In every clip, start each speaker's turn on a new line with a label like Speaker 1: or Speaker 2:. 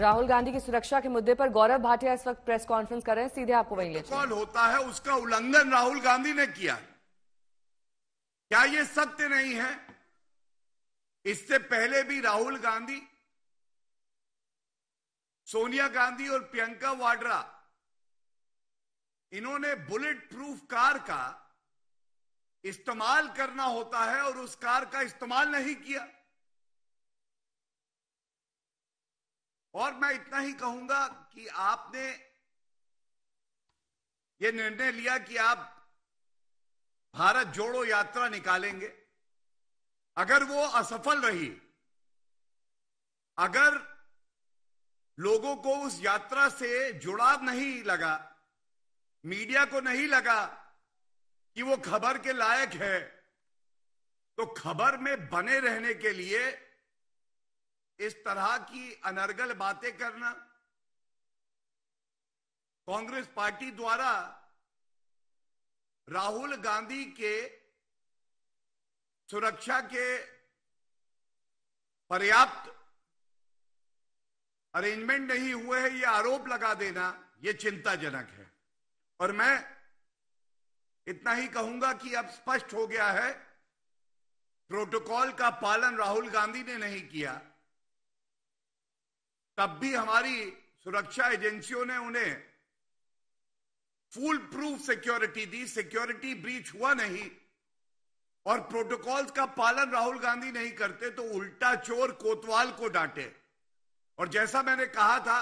Speaker 1: राहुल गांधी की सुरक्षा के मुद्दे पर गौरव भाटिया इस वक्त प्रेस कॉन्फ्रेंस कर रहे हैं सीधे आपको वहीं ले कॉल होता है उसका उल्लंघन राहुल गांधी ने किया क्या ये सत्य नहीं है इससे पहले भी राहुल गांधी सोनिया गांधी और प्रियंका वाड्रा इन्होंने बुलेट प्रूफ कार का इस्तेमाल करना होता है और उस कार का इस्तेमाल नहीं किया और मैं इतना ही कहूंगा कि आपने ये निर्णय लिया कि आप भारत जोड़ो यात्रा निकालेंगे अगर वो असफल रही अगर लोगों को उस यात्रा से जुड़ाव नहीं लगा मीडिया को नहीं लगा कि वो खबर के लायक है तो खबर में बने रहने के लिए इस तरह की अनर्गल बातें करना कांग्रेस पार्टी द्वारा राहुल गांधी के सुरक्षा के पर्याप्त अरेंजमेंट नहीं हुए हैं यह आरोप लगा देना यह चिंताजनक है और मैं इतना ही कहूंगा कि अब स्पष्ट हो गया है प्रोटोकॉल का पालन राहुल गांधी ने नहीं किया तब भी हमारी सुरक्षा एजेंसियों ने उन्हें फुल प्रूफ सिक्योरिटी दी सिक्योरिटी ब्रीच हुआ नहीं और प्रोटोकॉल्स का पालन राहुल गांधी नहीं करते तो उल्टा चोर कोतवाल को डांटे और जैसा मैंने कहा था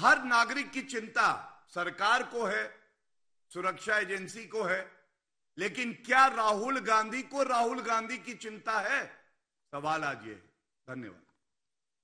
Speaker 1: हर नागरिक की चिंता सरकार को है सुरक्षा एजेंसी को है लेकिन क्या राहुल गांधी को राहुल गांधी की चिंता है सवाल आज ये धन्यवाद